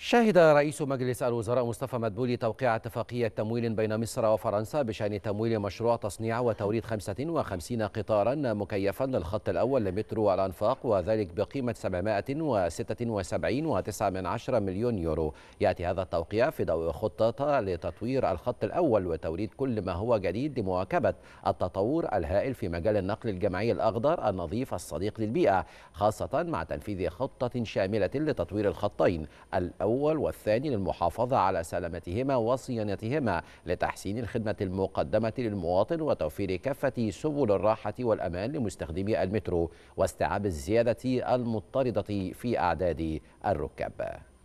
شهد رئيس مجلس الوزراء مصطفى مدبولي توقيع اتفاقية تمويل بين مصر وفرنسا بشأن تمويل مشروع تصنيع وتوريد 55 قطارا مكيفا للخط الأول لمترو الأنفاق وذلك بقيمة 776.9 مليون يورو يأتي هذا التوقيع في ضوء خطة لتطوير الخط الأول وتوريد كل ما هو جديد لمواكبة التطور الهائل في مجال النقل الجمعي الأخضر النظيف الصديق للبيئة خاصة مع تنفيذ خطة شاملة لتطوير الخطين الأول الأول والثاني للمحافظة على سلامتهما وصيانتهما لتحسين الخدمة المقدمة للمواطن وتوفير كافة سبل الراحة والأمان لمستخدمي المترو واستيعاب الزيادة المضطردة في أعداد الركاب